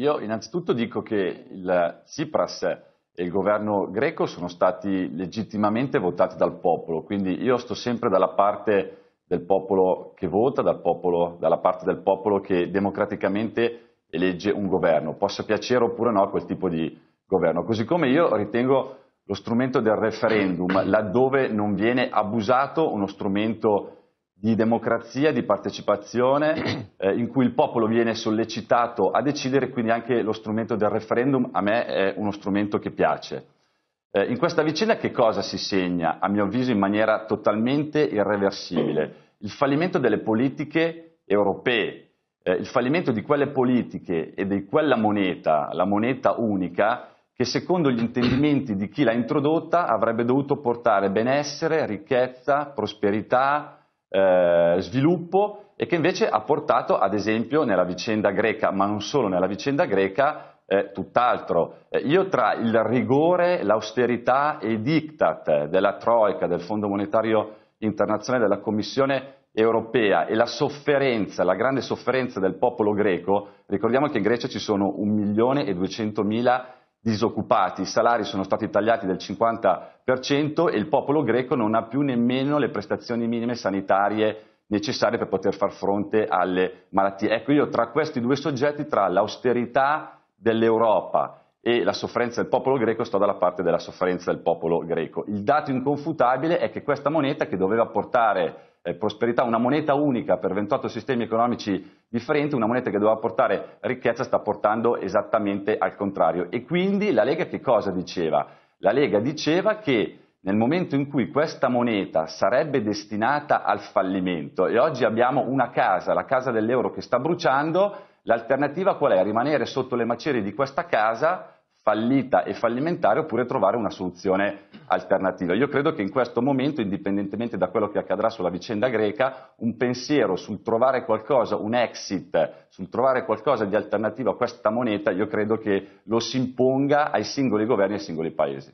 Io innanzitutto dico che il Tsipras e il governo greco sono stati legittimamente votati dal popolo, quindi io sto sempre dalla parte del popolo che vota, dal popolo, dalla parte del popolo che democraticamente elegge un governo, possa piacere oppure no quel tipo di governo, così come io ritengo lo strumento del referendum, laddove non viene abusato uno strumento di democrazia, di partecipazione, eh, in cui il popolo viene sollecitato a decidere, quindi anche lo strumento del referendum a me è uno strumento che piace. Eh, in questa vicenda che cosa si segna, a mio avviso in maniera totalmente irreversibile? Il fallimento delle politiche europee, eh, il fallimento di quelle politiche e di quella moneta, la moneta unica, che secondo gli intendimenti di chi l'ha introdotta avrebbe dovuto portare benessere, ricchezza, prosperità, eh, sviluppo e che invece ha portato, ad esempio, nella vicenda greca, ma non solo nella vicenda greca, eh, tutt'altro. Eh, io tra il rigore, l'austerità e i diktat della Troica, del Fondo Monetario Internazionale, della Commissione europea e la sofferenza, la grande sofferenza del popolo greco, ricordiamo che in Grecia ci sono un milione e duecentomila mila disoccupati, i salari sono stati tagliati del 50% e il popolo greco non ha più nemmeno le prestazioni minime sanitarie necessarie per poter far fronte alle malattie. Ecco, io tra questi due soggetti, tra l'austerità dell'Europa e la sofferenza del popolo greco, sto dalla parte della sofferenza del popolo greco. Il dato inconfutabile è che questa moneta che doveva portare eh, prosperità, una moneta unica per 28 sistemi economici differenti, una moneta che doveva portare ricchezza sta portando esattamente al contrario. E quindi la Lega che cosa diceva? La Lega diceva che nel momento in cui questa moneta sarebbe destinata al fallimento e oggi abbiamo una casa, la casa dell'euro che sta bruciando, l'alternativa qual è? Rimanere sotto le macerie di questa casa fallita e fallimentare oppure trovare una soluzione alternativa. Io credo che in questo momento, indipendentemente da quello che accadrà sulla vicenda greca, un pensiero sul trovare qualcosa, un exit, sul trovare qualcosa di alternativo a questa moneta, io credo che lo si imponga ai singoli governi e ai singoli paesi.